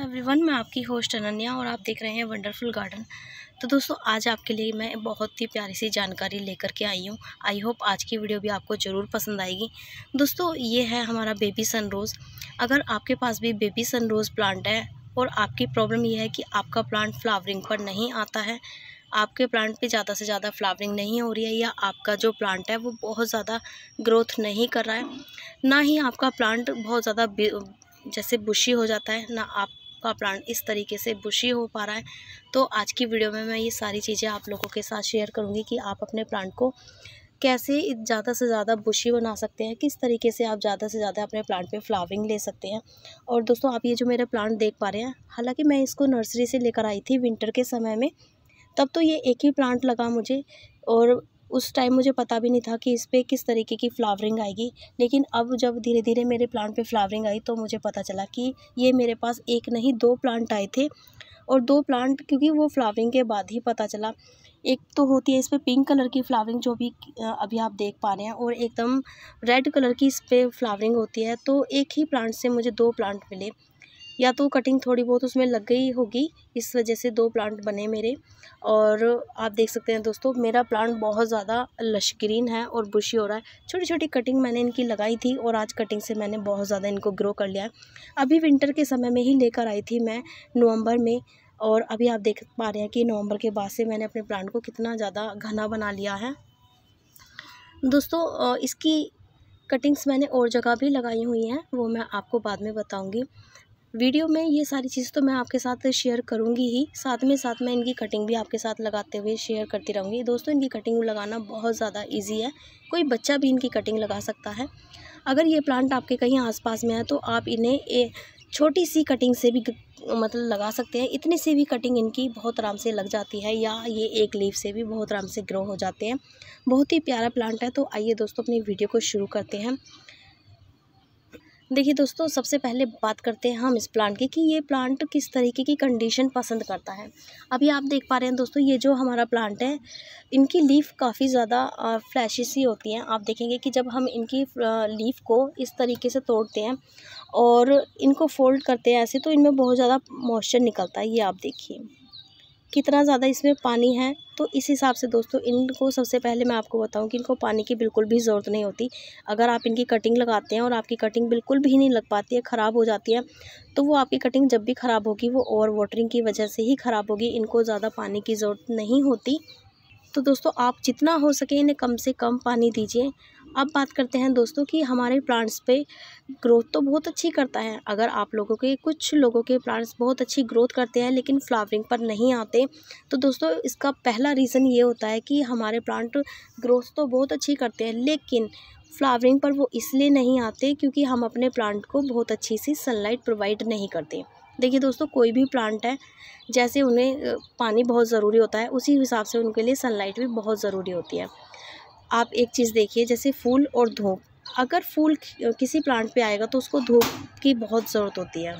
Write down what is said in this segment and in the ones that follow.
everyone मैं आपकी host Ananya और आप देख रहे हैं वंडरफुल गार्डन तो दोस्तों आज आपके लिए मैं बहुत ही प्यारी सी जानकारी लेकर के आई हूँ आई होप आज की वीडियो भी आपको ज़रूर पसंद आएगी दोस्तों ये है हमारा बेबी सनरोज़ अगर आपके पास भी बेबी सनरोज़ प्लांट है और आपकी प्रॉब्लम यह है कि आपका प्लांट फ्लावरिंग पर नहीं आता है आपके प्लांट पे ज़्यादा से ज़्यादा फ्लावरिंग नहीं हो रही है या आपका जो प्लांट है वो बहुत ज़्यादा ग्रोथ नहीं कर रहा है ना ही आपका प्लांट बहुत ज़्यादा जैसे बुशी हो जाता है ना आप का प्लांट इस तरीके से बुशी हो पा रहा है तो आज की वीडियो में मैं ये सारी चीज़ें आप लोगों के साथ शेयर करूँगी कि आप अपने प्लांट को कैसे ज़्यादा से ज़्यादा बुशी बना सकते हैं किस तरीके से आप ज़्यादा से ज़्यादा अपने प्लांट पे फ्लावरिंग ले सकते हैं और दोस्तों आप ये जो मेरा प्लांट देख पा रहे हैं हालांकि मैं इसको नर्सरी से लेकर आई थी विंटर के समय में तब तो ये एक ही प्लांट लगा मुझे और उस टाइम मुझे पता भी नहीं था कि इस पर किस तरीके की फ्लावरिंग आएगी लेकिन अब जब धीरे धीरे मेरे प्लांट पे फ्लावरिंग आई तो मुझे पता चला कि ये मेरे पास एक नहीं दो प्लांट आए थे और दो प्लांट क्योंकि वो फ्लावरिंग के बाद ही पता चला एक तो होती है इस पर पिंक कलर की फ्लावरिंग जो भी अभी आप देख पा रहे हैं और एकदम रेड कलर की इस पर फ्लावरिंग होती है तो एक ही प्लांट से मुझे दो प्लांट मिले या तो कटिंग थोड़ी बहुत उसमें लग गई होगी इस वजह से दो प्लांट बने मेरे और आप देख सकते हैं दोस्तों मेरा प्लांट बहुत ज़्यादा ग्रीन है और बुशी हो रहा है छोटी छोटी कटिंग मैंने इनकी लगाई थी और आज कटिंग से मैंने बहुत ज़्यादा इनको ग्रो कर लिया है अभी विंटर के समय में ही लेकर आई थी मैं नवंबर में और अभी आप देख पा रहे हैं कि नवंबर के बाद से मैंने अपने प्लांट को कितना ज़्यादा घना बना लिया है दोस्तों इसकी कटिंग्स मैंने और जगह भी लगाई हुई हैं वो मैं आपको बाद में बताऊंगी वीडियो में ये सारी चीज़ तो मैं आपके साथ शेयर करूँगी ही साथ में साथ मैं इनकी कटिंग भी आपके साथ लगाते हुए शेयर करती रहूँगी दोस्तों इनकी कटिंग लगाना बहुत ज़्यादा ईजी है कोई बच्चा भी इनकी कटिंग लगा सकता है अगर ये प्लांट आपके कहीं आसपास में है तो आप इन्हें ए, छोटी सी कटिंग से भी मतलब लगा सकते हैं इतनी सी भी कटिंग इनकी बहुत आराम से लग जाती है या ये एक लीफ से भी बहुत आराम से ग्रो हो जाते हैं बहुत ही प्यारा प्लांट है तो आइए दोस्तों अपनी वीडियो को शुरू करते हैं देखिए दोस्तों सबसे पहले बात करते हैं हम इस प्लांट की कि ये प्लांट किस तरीके की कंडीशन पसंद करता है अभी आप देख पा रहे हैं दोस्तों ये जो हमारा प्लांट है इनकी लीफ काफ़ी ज़्यादा फ्लैशी सी होती हैं आप देखेंगे कि जब हम इनकी लीफ को इस तरीके से तोड़ते हैं और इनको फोल्ड करते हैं ऐसे तो इनमें बहुत ज़्यादा मॉइस्चर निकलता है ये आप देखिए कितना ज़्यादा इसमें पानी है तो इस हिसाब से दोस्तों इनको सबसे पहले मैं आपको बताऊं कि इनको पानी की बिल्कुल भी ज़रूरत नहीं होती अगर आप इनकी कटिंग लगाते हैं और आपकी कटिंग बिल्कुल भी नहीं लग पाती है ख़राब हो जाती है तो वो आपकी कटिंग जब भी ख़राब होगी वो ओवर वाटरिंग की वजह से ही ख़राब होगी इनको ज़्यादा पानी की ज़रूरत नहीं होती तो दोस्तों आप जितना हो सके इन्हें कम से कम पानी दीजिए अब बात करते हैं दोस्तों कि हमारे प्लांट्स पे ग्रोथ तो बहुत अच्छी करता है अगर आप लोगों के कुछ लोगों के प्लांट्स बहुत अच्छी ग्रोथ करते हैं लेकिन फ्लावरिंग पर नहीं आते तो दोस्तों इसका पहला रीज़न ये होता है कि हमारे प्लांट ग्रोथ तो बहुत अच्छी करते हैं लेकिन फ्लावरिंग पर वो इसलिए नहीं आते क्योंकि हम अपने प्लांट को बहुत अच्छी सी सनलाइट प्रोवाइड नहीं करते देखिए दोस्तों कोई भी प्लांट है जैसे उन्हें पानी बहुत ज़रूरी होता है उसी हिसाब से उनके लिए सनलाइट भी बहुत ज़रूरी होती है आप एक चीज़ देखिए जैसे फूल और धूप अगर फूल किसी प्लांट पे आएगा तो उसको धूप की बहुत ज़रूरत होती है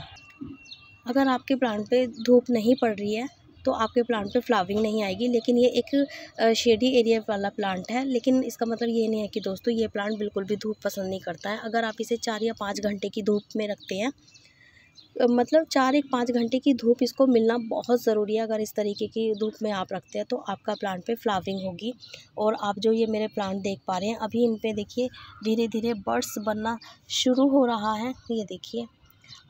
अगर आपके प्लांट पे धूप नहीं पड़ रही है तो आपके प्लांट पे फ्लावरिंग नहीं आएगी लेकिन ये एक शेडी एरिया वाला प्लांट है लेकिन इसका मतलब ये नहीं है कि दोस्तों ये प्लांट बिल्कुल भी धूप पसंद नहीं करता है अगर आप इसे चार या पाँच घंटे की धूप में रखते हैं मतलब चार एक पाँच घंटे की धूप इसको मिलना बहुत ज़रूरी है अगर इस तरीके की धूप में आप रखते हैं तो आपका प्लांट पे फ्लावरिंग होगी और आप जो ये मेरे प्लांट देख पा रहे हैं अभी इन पे देखिए धीरे धीरे बर्ड्स बनना शुरू हो रहा है ये देखिए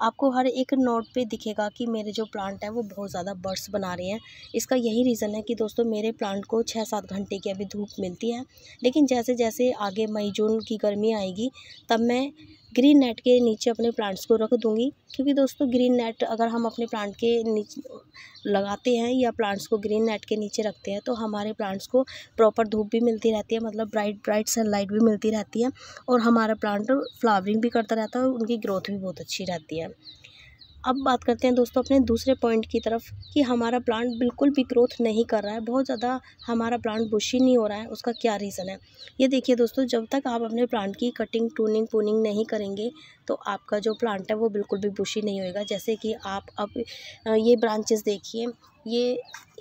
आपको हर एक नोट पे दिखेगा कि मेरे जो प्लांट है वो बहुत ज़्यादा बर्ड्स बना रहे हैं इसका यही रीज़न है कि दोस्तों मेरे प्लांट को छः सात घंटे की अभी धूप मिलती है लेकिन जैसे जैसे आगे मई जून की गर्मी आएगी तब मैं ग्रीन नेट के नीचे अपने प्लांट्स को रख दूंगी क्योंकि दोस्तों ग्रीन नेट अगर हम अपने प्लांट के नीचे लगाते हैं या प्लांट्स को ग्रीन नेट के नीचे रखते हैं तो हमारे प्लांट्स को प्रॉपर धूप भी मिलती रहती है मतलब ब्राइट ब्राइट सनलाइट भी मिलती रहती है और हमारा प्लांट फ्लावरिंग भी करता रहता है और उनकी ग्रोथ भी बहुत अच्छी रहती है अब बात करते हैं दोस्तों अपने दूसरे पॉइंट की तरफ कि हमारा प्लांट बिल्कुल भी ग्रोथ नहीं कर रहा है बहुत ज़्यादा हमारा प्लांट बुशी नहीं हो रहा है उसका क्या रीज़न है ये देखिए दोस्तों जब तक आप अपने प्लांट की कटिंग टूनिंग पूनिंग नहीं करेंगे तो आपका जो प्लांट है वो बिल्कुल भी बुशी नहीं होएगा जैसे कि आप अब ये ब्रांचेस देखिए ये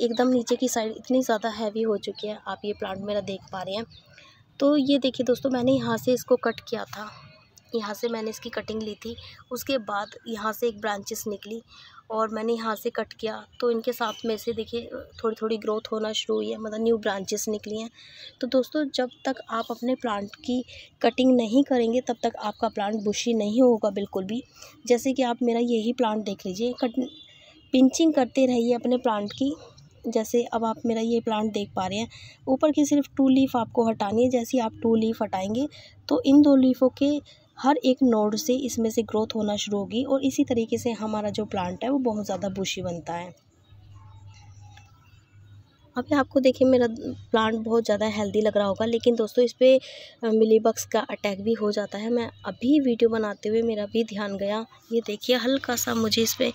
एकदम नीचे की साइड इतनी ज़्यादा हैवी हो चुकी है आप ये प्लांट मेरा देख पा रहे हैं तो ये देखिए दोस्तों मैंने यहाँ से इसको कट किया था यहाँ से मैंने इसकी कटिंग ली थी उसके बाद यहाँ से एक ब्रांचेस निकली और मैंने यहाँ से कट किया तो इनके साथ में से देखिए थोड़ी थोड़ी ग्रोथ होना शुरू हुई है मतलब न्यू ब्रांचेस निकली हैं तो दोस्तों जब तक आप अपने प्लांट की कटिंग नहीं करेंगे तब तक आपका प्लांट बुशी नहीं होगा बिल्कुल भी जैसे कि आप मेरा यही प्लांट देख लीजिए कट पिंचिंग करते रहिए अपने प्लांट की जैसे अब आप मेरा ये प्लांट देख पा रहे हैं ऊपर की सिर्फ टू लीफ आपको हटानी है जैसे आप टू लीफ हटाएंगे तो इन दो लीफों के हर एक नोड से इसमें से ग्रोथ होना शुरू होगी और इसी तरीके से हमारा जो प्लांट है वो बहुत ज़्यादा बुशी बनता है अभी आपको देखिए मेरा प्लांट बहुत ज़्यादा हेल्दी लग रहा होगा लेकिन दोस्तों इस पर मिलीबग्स का अटैक भी हो जाता है मैं अभी वीडियो बनाते हुए मेरा भी ध्यान गया ये देखिए हल्का सा मुझे इस पर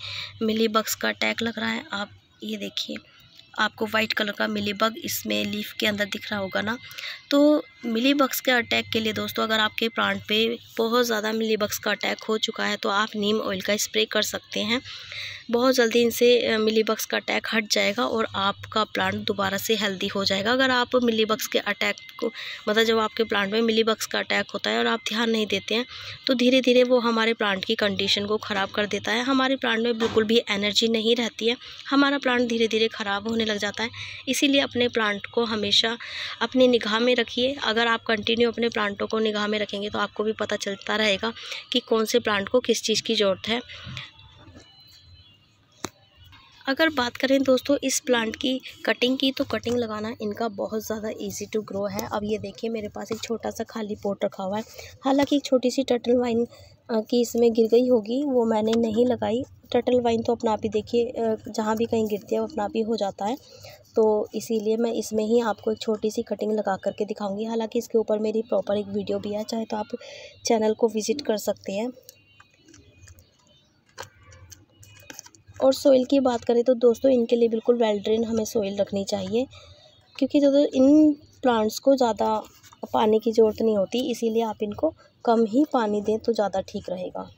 मिलीबग्स का अटैक लग रहा है आप ये देखिए आपको वाइट कलर का मिलीबग इसमें लीफ के अंदर दिख रहा होगा ना तो मिली बक्स के अटैक के लिए दोस्तों अगर आपके प्लांट पे बहुत ज़्यादा मिली बक्स का अटैक हो चुका है तो आप नीम ऑयल का स्प्रे कर सकते हैं बहुत जल्दी इनसे मिली बक्स का अटैक हट जाएगा और आपका प्लांट दोबारा से हेल्दी हो जाएगा अगर आप मिली बक्स के अटैक को मतलब जब आपके प्लांट में मिली बक्स का अटैक होता है और आप ध्यान नहीं देते हैं तो धीरे धीरे वो हमारे प्लांट की कंडीशन को ख़राब कर देता है हमारे प्लांट में बिल्कुल भी एनर्जी नहीं रहती है हमारा प्लांट धीरे धीरे ख़राब होने लग जाता है इसीलिए अपने प्लांट को हमेशा अपनी निगाह में रखिए अगर आप कंटिन्यू अपने प्लांटों को निगाह में रखेंगे तो आपको भी पता चलता रहेगा कि कौन से प्लांट को किस चीज़ की ज़रूरत है अगर बात करें दोस्तों इस प्लांट की कटिंग की तो कटिंग लगाना इनका बहुत ज़्यादा इजी टू ग्रो है अब ये देखिए मेरे पास एक छोटा सा खाली पोट रखा हुआ है हालांकि एक छोटी सी टर्टल वाइन की इसमें गिर गई होगी वो मैंने नहीं लगाई टर्टल वाइन तो अपना आप ही देखिए जहाँ भी कहीं गिरती है वो अपना आप ही हो जाता है तो इसीलिए मैं इसमें ही आपको एक छोटी सी कटिंग लगा करके दिखाऊंगी हालांकि इसके ऊपर मेरी प्रॉपर एक वीडियो भी है चाहे तो आप चैनल को विज़िट कर सकते हैं और सोइल की बात करें तो दोस्तों इनके लिए बिल्कुल वेल ड्रेन हमें सोइल रखनी चाहिए क्योंकि तो इन प्लांट्स को ज़्यादा पानी की ज़रूरत नहीं होती इसीलिए आप इनको कम ही पानी दें तो ज़्यादा ठीक रहेगा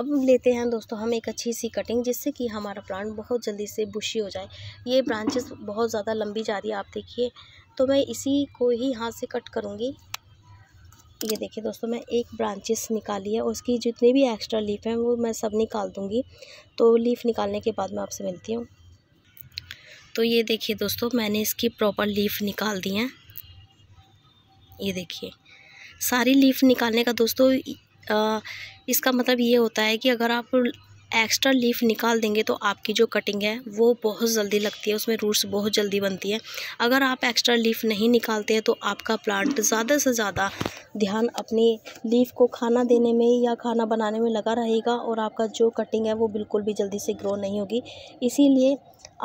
अब लेते हैं दोस्तों हम एक अच्छी सी कटिंग जिससे कि हमारा प्लांट बहुत जल्दी से बुशी हो जाए ये ब्रांचेस बहुत ज़्यादा लंबी जा रही है आप देखिए तो मैं इसी को ही हाथ से कट करूँगी ये देखिए दोस्तों मैं एक ब्रांचेस निकाली है और उसकी जितने भी एक्स्ट्रा लीफ हैं वो मैं सब निकाल दूँगी तो लीफ निकालने के बाद मैं आपसे मिलती हूँ तो ये देखिए दोस्तों मैंने इसकी प्रॉपर लीफ निकाल दी है ये देखिए सारी लीफ निकालने का दोस्तों इसका मतलब ये होता है कि अगर आप एक्स्ट्रा लीफ निकाल देंगे तो आपकी जो कटिंग है वो बहुत जल्दी लगती है उसमें रूट्स बहुत जल्दी बनती है अगर आप एक्स्ट्रा लीफ नहीं निकालते हैं तो आपका प्लांट ज़्यादा से ज़्यादा ध्यान अपनी लीफ को खाना देने में या खाना बनाने में लगा रहेगा और आपका जो कटिंग है वो बिल्कुल भी जल्दी से ग्रो नहीं होगी इसीलिए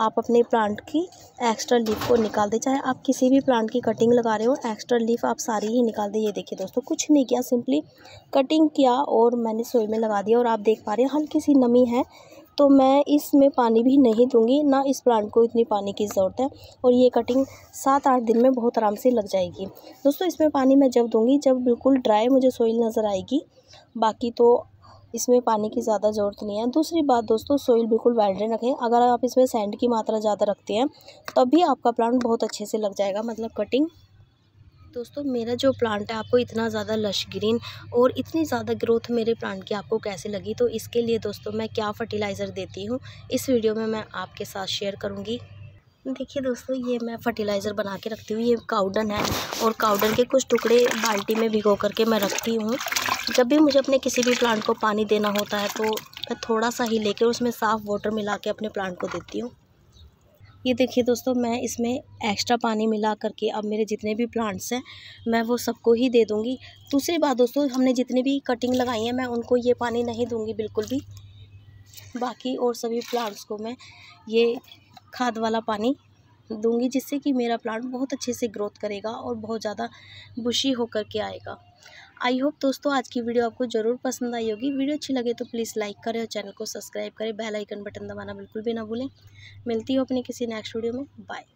आप अपने प्लांट की एक्स्ट्रा लीफ को निकाल दें चाहे आप किसी भी प्लांट की कटिंग लगा रहे हो एक्स्ट्रा लीफ आप सारी ही निकाल दें ये देखिए दोस्तों कुछ नहीं किया सिंपली कटिंग किया और मैंने सोई में लगा दिया और आप देख पा रहे हैं हल्की सी नमी है तो मैं इसमें पानी भी नहीं दूंगी ना इस प्लांट को इतनी पानी की ज़रूरत है और ये कटिंग सात आठ दिन में बहुत आराम से लग जाएगी दोस्तों इसमें पानी मैं जब दूंगी जब बिल्कुल ड्राई मुझे सोइल नज़र आएगी बाकी तो इसमें पानी की ज़्यादा ज़रूरत नहीं है दूसरी बात दोस्तों सोइल बिल्कुल वेल ड्रेन रखें अगर आप इसमें सैंड की मात्रा ज़्यादा रखते हैं तब भी आपका प्लांट बहुत अच्छे से लग जाएगा मतलब कटिंग दोस्तों मेरा जो प्लांट है आपको इतना ज़्यादा लश ग्रीन और इतनी ज़्यादा ग्रोथ मेरे प्लांट की आपको कैसे लगी तो इसके लिए दोस्तों मैं क्या फर्टिलाइज़र देती हूँ इस वीडियो में मैं आपके साथ शेयर करूँगी देखिए दोस्तों ये मैं फर्टिलाइज़र बना के रखती हूँ ये काउडन है और काउडन के कुछ टुकड़े बाल्टी में भिगो करके मैं रखती हूँ जब भी मुझे अपने किसी भी प्लांट को पानी देना होता है तो मैं थोड़ा सा ही लेकर उसमें साफ़ वाटर मिला के अपने प्लांट को देती हूँ ये देखिए दोस्तों मैं इसमें एक्स्ट्रा पानी मिला करके अब मेरे जितने भी प्लांट्स हैं मैं वो सबको ही दे दूँगी दूसरी बात दोस्तों हमने जितनी भी कटिंग लगाई है मैं उनको ये पानी नहीं दूँगी बिल्कुल भी बाकी और सभी प्लांट्स को मैं ये खाद वाला पानी दूंगी जिससे कि मेरा प्लांट बहुत अच्छे से ग्रोथ करेगा और बहुत ज़्यादा बुशी होकर के आएगा आई होप दोस्तों आज की वीडियो आपको ज़रूर पसंद आई होगी वीडियो अच्छी लगे तो प्लीज़ लाइक करें और चैनल को सब्सक्राइब करें बेल आइकन बटन दबाना बिल्कुल भी ना भूलें मिलती हूँ अपने किसी नेक्स्ट वीडियो में बाय